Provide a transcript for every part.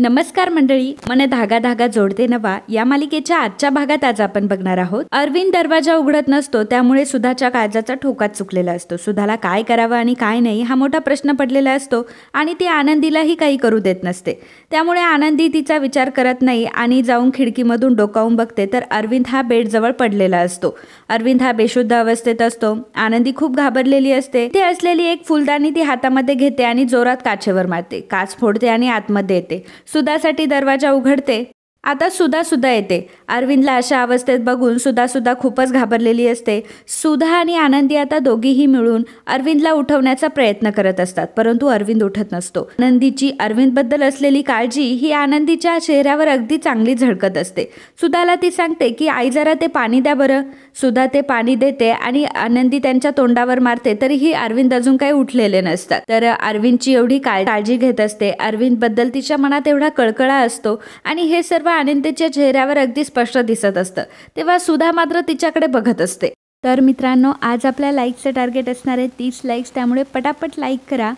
नमस्कार मंडळी मन धागा धागा जोडते नवा या मालिकेच्या आजच्या भागात आज आपण बघणार आहोत अरविंद दरवाजा उघडत नसतो त्यामुळे सुधाच्या काळजाचा ठोकात चुकलेला असतो सुधाला काय करावं आणि काय नाही हा मोठा प्रश्न पडलेला असतो आणि ती आनंदीलाही काही करू देत नसते त्यामुळे आनंदी तिचा विचार करत नाही आणि जाऊन खिडकीमधून डोकावून बघते तर अरविंद हा बेडजवळ पडलेला असतो अरविंद हा बेशुद्ध अवस्थेत असतो आनंदी खूप घाबरलेली असते ती असलेली एक फुलदाणी ती हातामध्ये घेते आणि जोरात काचेवर मारते काच फोडते आणि आतमध्ये येते सुदासाठी दरवाजा उघडते आता सुधा सुद्धा येते अरविंदला अशा अवस्थेत बघून सुधा सुद्धा खूपच घाबरलेली असते सुधा आणि आनंदी आता दोघीही मिळून अरविंदला उठवण्याचा प्रयत्न करत असतात परंतु अरविंद उठत नसतो आनंदीची अरविंदबद्दल असलेली काळजी ही आनंदीच्या चेहऱ्यावर अगदी चांगली झळकत असते सुधाला ती सांगते की आई जरा ते पाणी द्या बरं सुधा ते पाणी देते आणि आनंदी त्यांच्या तोंडावर मारते तरीही अरविंद अजून काही उठलेले नसतात तर अरविंदची एवढी काळजी घेत असते अरविंदबद्दल तिच्या मनात एवढा कळकळा असतो आणि हे सर्व तिच्या चेहऱ्यावर अगदी स्पष्ट दिसत असतं तेव्हा सुधा मात्र तिच्याकडे बघत असते तर मित्रांनो आज आपल्या लाईकचं टार्गेट असणार आहे तीस लाईक्स त्यामुळे पटापट लाईक करा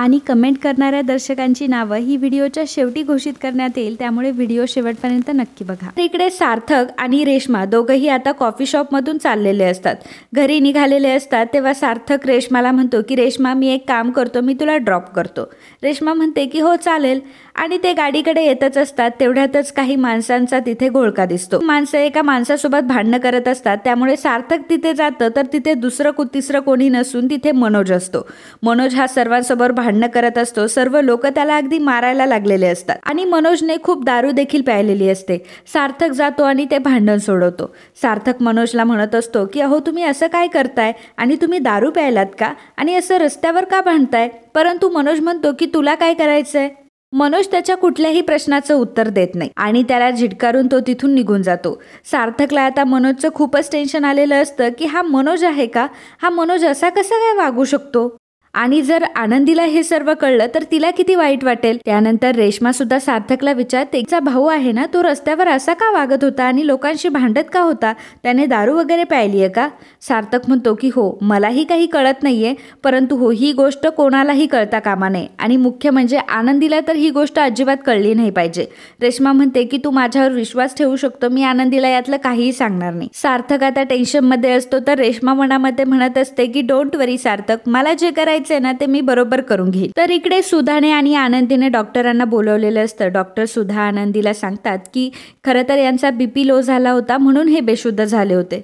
आणि कमेंट करणाऱ्या दर्शकांची नावं ही व्हिडिओच्या शेवटी घोषित करण्यात येईल त्यामुळे व्हिडिओ शेवटपर्यंत नक्की बघा इकडे सार्थक आणि रेश्मा दोघंही आता कॉफी शॉपमधून चाललेले असतात घरी निघालेले असतात तेव्हा सार्थक रेश्माला म्हणतो की रेश्मा मी एक काम करतो मी तुला ड्रॉप करतो रेश्मा म्हणते की हो चालेल आणि ते गाडीकडे येतच असतात तेवढ्यातच काही माणसांचा तिथे घोळका दिसतो माणसं एका माणसासोबत भांडणं करत असतात त्यामुळे सार्थक तिथे जातं तर तिथे दुसरं कु तिसरं कोणी नसून तिथे मनोज असतो मनोज हा सर्वांसमोर भांडणं करत असतो सर्व लोक त्याला अगदी मारायला लागलेले असतात आणि मनोजने खूप दारू देखील प्यायलेली असते सार्थक जातो आणि ते भांडण सोडवतो सार्थक मनोजला म्हणत असतो की अहो तुम्ही असं काय करताय आणि तुम्ही दारू प्यायलात का आणि असं रस्त्यावर का भांडताय परंतु मनोज म्हणतो की तुला काय करायचं आहे मनोज त्याच्या कुठल्याही प्रश्नाचं उत्तर देत नाही आणि त्याला झिटकारून तो तिथून निघून जातो सार्थकला आता मनोजचं खूपच टेन्शन आलेलं असतं की हा मनोज आहे का हा मनोज असा कसा काय वागू शकतो आणि जर आनंदीला हे सर्व कळलं तर तिला किती वाईट वाटेल त्यानंतर रेश्मा सुद्धा सार्थकला विचारते त्याचा भाऊ आहे ना तो रस्त्यावर असा का वागत होता आणि लोकांशी भांडत का होता त्याने दारू वगैरे प्यायली आहे का सार्थक म्हणतो की हो मलाही काही कळत नाहीये परंतु हो ही गोष्ट कोणालाही कळता कामा नये आणि मुख्य म्हणजे आनंदीला तर ही गोष्ट अजिबात कळली नाही पाहिजे रेश्मा म्हणते की तू माझ्यावर विश्वास ठेवू शकतो मी आनंदीला यातलं काहीही सांगणार नाही सार्थक आता टेन्शनमध्ये असतो तर रेश्मा मनामध्ये म्हणत असते की डोंट वरी सार्थक मला जे करायचं करायचंय ना ते मी बरोबर करून घेईल तर इकडे सुधाने आणि आनंदीने डॉक्टरांना बोलवलेलं असतं डॉक्टर सुधा आनंदीला सांगतात की खरं तर यांचा बीपी लो झाला होता म्हणून हे बेशुद्ध झाले होते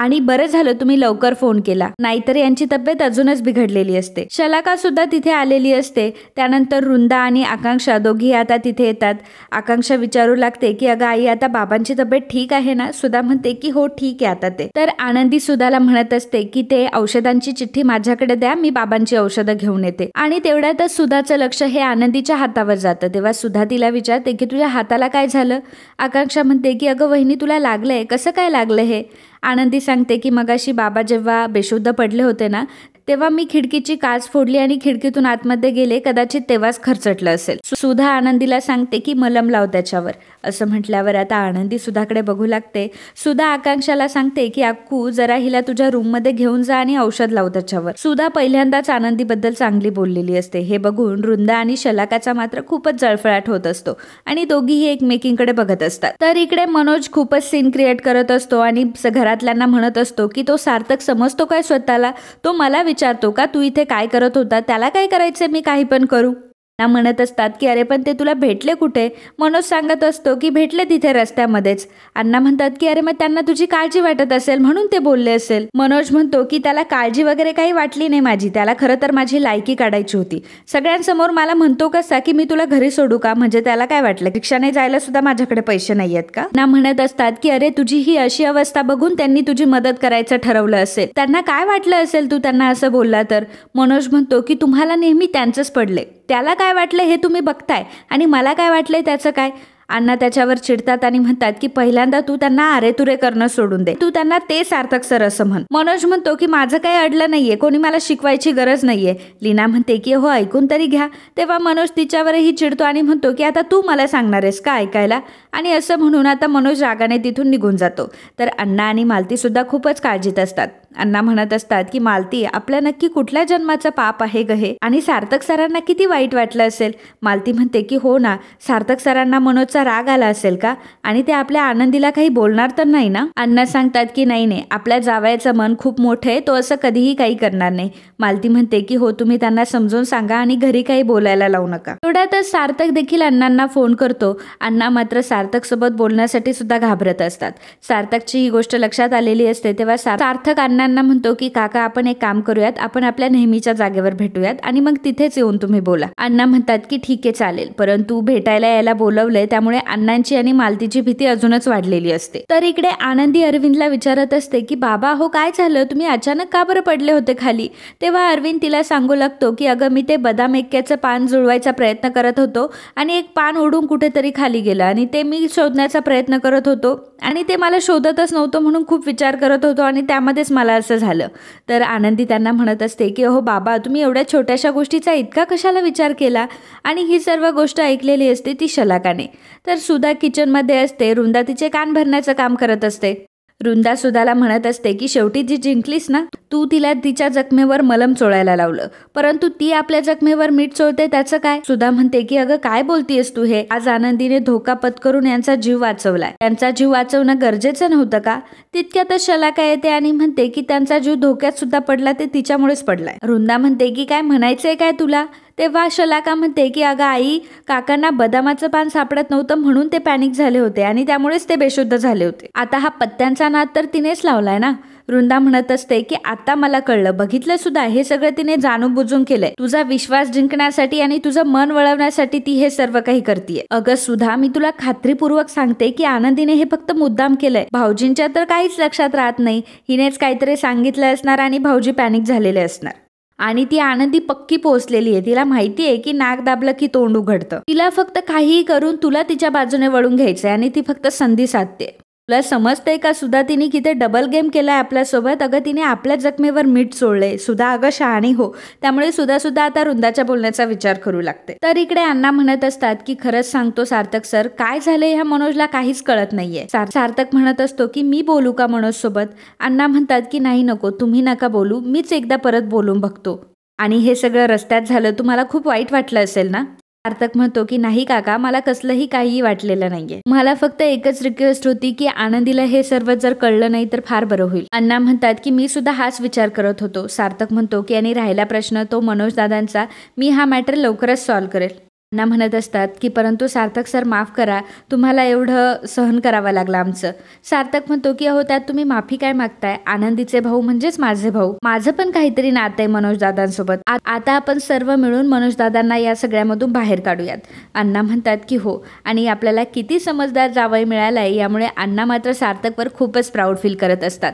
आणि बरं झालं तुम्ही लवकर फोन केला नाहीतर यांची तब्येत अजूनच बिघडलेली असते शलाका सुद्धा तिथे आलेली असते त्यानंतर रुंदा आणि आकांक्षा दोघी आता तिथे येतात आकांक्षा विचारू लागते की अगं आई आता बाबांची तब्येत ठीक आहे ना सुद्धा म्हणते की हो ठीक आहे आता ते तर आनंदी सुधाला म्हणत असते की ते औषधांची चिठ्ठी माझ्याकडे द्या मी बाबांची औषधं घेऊन येते आणि तेवढ्यातच सुधाचं लक्ष हे आनंदीच्या हातावर जातं तेव्हा सुधा तिला विचारते की तुझ्या हाताला काय झालं आकांक्षा म्हणते की अगं वहिनी तुला लागलंय कसं काय लागलं हे आनंदी सांगते की मगाशी बाबा जेव्हा बेशुद्ध पडले होते ना तेव्हा मी खिडकीची काच फोडली आणि खिडकीतून आतमध्ये गेले कदाचित तेव्हाच खरचटलं असेल सुधा आनंदीला सांगते की मलम लाव त्याच्यावर असं म्हटल्यावर आता आनंदी सुधाकडे बघू लागते सुधा आकांक्षाला सांगते की अक्कू जरा हिला तुझ्या रूममध्ये घेऊन जा आणि औषध लाव त्याच्यावर सुधा पहिल्यांदाच आनंदीबद्दल चांगली बोललेली असते हे बघून रुंदा आणि शलाकाचा मात्र खूपच जळफळाट होत असतो आणि दोघीही एकमेकींकडे बघत असतात तर इकडे मनोज खूपच सीन क्रिएट करत असतो आणि घरातल्यांना म्हणत असतो की तो सार्थक समजतो काय स्वतःला तो मला विचारतो का तू इथे काय करत होता त्याला काय करायचं मी काही पण करू ह्या म्हणत असतात की अरे पण ते तुला भेटले कुठे मनोज सांगत असतो की भेटले तिथे रस्त्यामध्येच अण्णा म्हणतात की अरे मग त्यांना तुझी काळजी वाटत असेल म्हणून ते बोलले असेल मनोज म्हणतो की त्याला काळजी वगैरे काही वाटली नाही माझी त्याला खरं तर माझी लायकी काढायची होती सगळ्यांसमोर मला म्हणतो कसा की मी तुला घरी सोडू का म्हणजे त्याला काय वाटलं रिक्षाने जायला सुद्धा माझ्याकडे पैसे नाही आहेत का ना म्हणत असतात की अरे तुझी ही अशी अवस्था बघून त्यांनी तुझी मदत करायचं ठरवलं असेल त्यांना काय वाटलं असेल तू त्यांना असं बोलला तर मनोज म्हणतो की तुम्हाला नेहमी त्यांचंच पडले त्याला काय काय वाटलं हे तुम्ही बघताय आणि मला काय वाटलं त्याचं काय अण्णा त्याच्यावर चिडतात आणि म्हणतात की पहिल्यांदा तू त्यांना तुरे करणं सोडून दे तू त्यांना ते सार्थक सर असं म्हण मनोज म्हणतो की माझं काही अडलं नाहीये कोणी मला शिकवायची गरज नाहीये लीना म्हणते की हो ऐकून तरी घ्या तेव्हा मनोज तिच्यावरही चिडतो आणि म्हणतो की आता तू मला सांगणार आहेस का ऐकायला आणि असं म्हणून आता मनोज रागाने तिथून निघून जातो तर अण्णा आणि मालती सुद्धा खूपच काळजीत असतात अण्णा म्हणत असतात की मालती आपल्या नक्की कुठल्या जन्माचं पाप आहे गहे आणि सार्थक सरांना किती वाईट वाटलं असेल मालती म्हणते की हो ना सार्थक सरांना मनोजचा राग आला असेल का आणि ते आपल्या आनंदीला काही बोलणार तर नाही ना अण्णा सांगतात की नाही नाही आपल्या जावयाचं मन खूप मोठं आहे तो असं कधीही काही करणार नाही मालती म्हणते की हो तुम्ही त्यांना समजून सांगा आणि घरी काही बोलायला लावू नका तेवढ्यातच सार्थक देखील अण्णांना फोन करतो अण्णा मात्र सार्थक सोबत बोलण्यासाठी सुद्धा घाबरत असतात सार्थकची ही गोष्ट लक्षात आलेली असते तेव्हा सार्थक अण्णा अण्णांना म्हणतो की काका आपण एक काम करूयात आपण आपल्या नेहमीच्या जागेवर भेटूयात आणि मग तिथेच येऊन तुम्ही बोला अण्णा म्हणतात की ठीक आहे चालेल परंतु भेटायला यायला बोलवलंय त्यामुळे अण्णांची आणि मालतीची भीती अजूनच वाढलेली असते तर इकडे आनंदी अरविंदला विचारत असते की बाबा हो काय झालं तुम्ही अचानक का बरं पडले होते खाली तेव्हा अरविंद तिला सांगू लागतो की अगं मी ते बदाम एक्याचं पान जुळवायचा प्रयत्न करत होतो आणि एक पान उडून कुठेतरी खाली गेलं आणि ते मी शोधण्याचा प्रयत्न करत होतो आणि ते मला शोधतच नव्हतं म्हणून खूप विचार करत होतो आणि त्यामध्येच मला असं झालं तर आनंदी त्यांना म्हणत असते की अहो बाबा तुम्ही एवढ्या छोट्याशा गोष्टीचा इतका कशाला विचार केला आणि ही सर्व गोष्ट ऐकलेली असते ती शलाकाने तर सुधा किचनमध्ये असते रुंदा तिचे कान भरण्याचं काम करत असते रुंदा सुधाला म्हणत असते की शेवटी जी जिंकलीस ना तू तिला तिच्या जखमेवर मलम चोळायला लावलं परंतु ती आपल्या जखमेवर मीठ चोळते त्याचं काय सुधा म्हणते की अगं काय बोलतीयस तू हे आज आनंदीने धोका पत्करून यांचा जीव वाचवलाय त्यांचा जीव वाचवणं गरजेचं नव्हतं का तितक्यातच शलाका येते आणि म्हणते की त्यांचा जीव धोक्यात सुद्धा पडला ते तिच्यामुळेच पडलाय रुंदा म्हणते की काय म्हणायचंय काय तुला तेव्हा शलाका म्हणते की अगं आई काकांना बदामाचं पान सापडत नव्हतं म्हणून ते पॅनिक झाले होते आणि त्यामुळेच ते बेशुद्ध झाले होते आता हा पत्त्यांचा नाद तर तिनेच लावलाय ना वृंदा म्हणत असते की आता मला कळलं बघितलं सुद्धा हे सगळं तिने जाणून बुजून केलंय तुझा विश्वास जिंकण्यासाठी आणि तुझं मन वळवण्यासाठी ती हे सर्व काही करते अगं सुद्धा मी तुला खात्रीपूर्वक सांगते की आनंदीने हे फक्त मुद्दाम केलंय भाऊजींच्या तर काहीच लक्षात राहत नाही हिनेच काहीतरी सांगितलं असणार आणि भाऊजी पॅनिक झालेले असणार आणि ती आनंदी पक्की पोहोचलेली आहे तिला माहिती आहे की नाग दाबलं की तोंड उघडतं तिला फक्त काहीही करून तुला तिच्या बाजूने वळून घ्यायचंय आणि ती फक्त संधी साधते तुला समजतंय का सुद्धा तिने किती डबल गेम केलाय आपल्यासोबत अगं तिने आपल्या जखमेवर मीठ सोडले सुद्धा अगं शहाणी हो त्यामुळे सुद्धा सुद्धा आता रुंदाच्या बोलण्याचा विचार करू लागते तर इकडे अण्णा म्हणत असतात की खरंच सांगतो सार्थक सर काय झालंय ह्या मनोजला काहीच कळत नाहीये सार्थक म्हणत असतो की मी बोलू का मनोज सोबत अण्णा म्हणतात की नाही नको तुम्ही नका बोलू मीच एकदा परत बोलून बघतो आणि हे सगळं रस्त्यात झालं तुम्हाला खूप वाईट वाटलं असेल ना सार्थक म्हणतो की नाही काका मला कसलंही काहीही वाटलेलं नाहीये मला फक्त एकच रिक्वेस्ट होती की आनंदीला हे सर्व जर कळलं नाही तर फार बरं होईल अण्णा म्हणतात की मी सुद्धा हाच विचार करत होतो सार्थक म्हणतो की आणि राहिला प्रश्न तो मनोज दादांचा मी हा मॅटर लवकरच सॉल्व्ह करेल अण्णा म्हणत असतात की परंतु सार्थक सर माफ करा तुम्हाला एवढं सहन करावं लागलं आमचं सार्थक म्हणतो की अहो त्यात तुम्ही माफी काय मागताय आनंदीचे भाऊ म्हणजेच माझे भाऊ माझं पण काहीतरी नातं आहे मनोजदादांसोबत आता आपण सर्व मिळून मनोजदादांना या सगळ्यामधून बाहेर काढूयात अण्णा म्हणतात की हो आणि आपल्याला किती समजदार जावई मिळालाय यामुळे अण्णा मात्र सार्थकवर खूपच प्राऊड फील करत असतात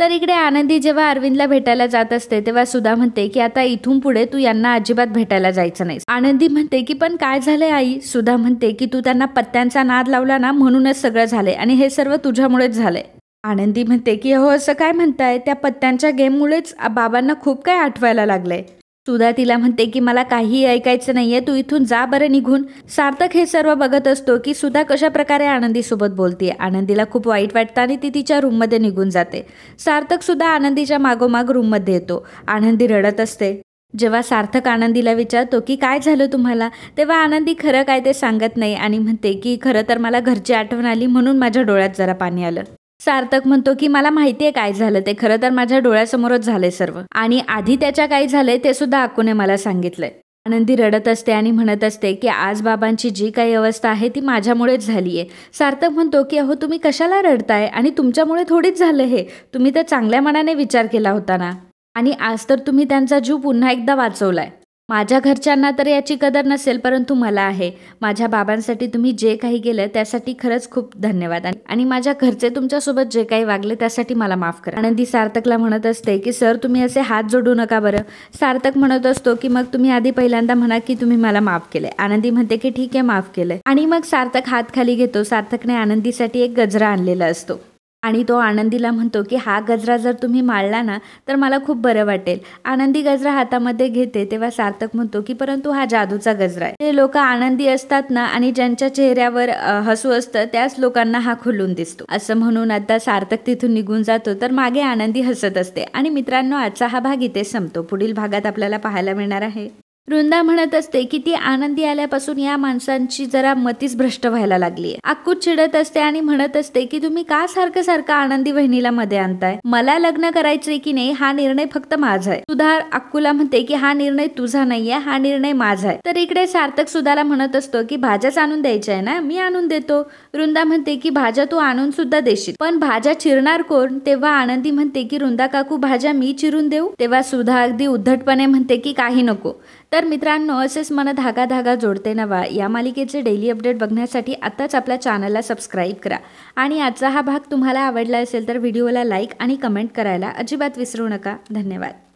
तर इकडे आनंदी जेव्हा अरविंदला भेटायला जात असते तेव्हा सुधा म्हणते की आता इथून पुढे तू यांना अजिबात भेटायला जायचं नाही आनंदी म्हणते की पण काय झालंय आई सुधा म्हणते की तू त्यांना पत्त्यांचा नाद लावला ना म्हणूनच सगळं झालंय आणि हे सर्व तुझ्यामुळेच झालंय आनंदी म्हणते की हो असं काय म्हणताय त्या पत्त्यांच्या गेममुळेच बाबांना खूप काय आठवायला लागलंय सुधा तिला म्हणते की मला काही ऐकायचं नाहीये तू इथून जा बरं निघून सार्थक हे सर्व बघत असतो की सुधा कशा प्रकारे आनंदीसोबत बोलते आनंदीला खूप वाईट वाटतं आणि ती तिच्या रूममध्ये निघून जाते सार्थक सुद्धा आनंदीच्या मागोमाग रूममध्ये येतो आनंदी रडत असते जेव्हा सार्थक आनंदीला विचारतो की काय झालं तुम्हाला तेव्हा आनंदी खरं काय ते सांगत नाही आणि म्हणते की खरं तर मला घरची आठवण आली म्हणून माझ्या डोळ्यात जरा पाणी आलं सार्थक म्हणतो की मला माहिती आहे काय झालं ते खरं तर माझ्या डोळ्यासमोरच झालंय सर्व आणि आधी त्याच्या काय झालंय ते सुद्धा आकूने मला सांगितलंय आनंदी रडत असते आणि म्हणत असते की आज बाबांची जी काही अवस्था आहे ती माझ्यामुळेच झाली आहे सार्थक म्हणतो की अहो तुम्ही कशाला रडताय आणि तुमच्यामुळे थोडीच झालं हे तुम्ही तर चांगल्या मनाने विचार केला होता ना आणि आज तर तुम्ही त्यांचा जीव पुन्हा एकदा वाचवलाय माझ्या घरच्यांना तर याची कदर नसेल परंतु मला आहे माझ्या बाबांसाठी तुम्ही जे काही केलं त्यासाठी खरंच खूप धन्यवाद आणि माझ्या घरचे तुमच्यासोबत जे काही वागले त्यासाठी मला माफ करा आनंदी सार्थकला म्हणत असते की सर तुम्ही असे हात जोडू नका बरं सार्थक म्हणत असतो की मग तुम्ही आधी पहिल्यांदा म्हणा की तुम्ही मला माफ केले आनंदी म्हणते की ठीक आहे माफ केलंय आणि मग सार्थक हात खाली घेतो सार्थकने आनंदीसाठी एक गजरा आणलेला असतो आणि तो आनंदीला म्हणतो की हा गजरा जर तुम्ही माळला ना तर मला खूप बरं वाटेल आनंदी गजरा हातामध्ये घेते तेव्हा सार्थक म्हणतो की परंतु हा जादूचा गजरा आहे जे लोक आनंदी असतात ना आणि ज्यांच्या चेहऱ्यावर हसू असतं त्याच लोकांना हा खुलून दिसतो असं म्हणून आता सार्थक तिथून निघून जातो तर मागे आनंदी हसत असते आणि मित्रांनो आजचा हा भाग इथे संपतो पुढील भागात आपल्याला पाहायला मिळणार आहे वृंदा म्हणत असते की ती आनंदी आल्यापासून या माणसांची जरा मतीच भ्रष्ट व्हायला लागली अक्कू चिडत असते आणि म्हणत असते की तुम्ही का सारखं सारखं आनंदी बहिणीला मध्ये आणताय मला लग्न करायचंय की नाही हा निर्णय फक्त माझा आहे सुधा अक्कूला म्हणते की हा निर्णय तुझा नाहीये हा निर्णय माझा आहे तर इकडे सार्थक सुधाला म्हणत असतो की भाज्याच आणून द्यायच्या आहे ना मी आणून देतो रुंदा म्हणते की भाज्या तू आणून सुद्धा देशील पण भाज्या चिरणार कोण तेव्हा आनंदी म्हणते की रुंदा काकू भाज्या मी चिरून देऊ तेव्हा सुधा अगदी उद्धटपणे म्हणते की काही नको तर मित्रांनो असेच मला धागा धागा जोडते नवा या मालिकेचे डेली अपडेट बघण्यासाठी आताच आपल्या चॅनलला सबस्क्राईब करा आणि आजचा हा भाग तुम्हाला आवडला असेल तर व्हिडिओला लाईक आणि कमेंट करायला अजिबात विसरू नका धन्यवाद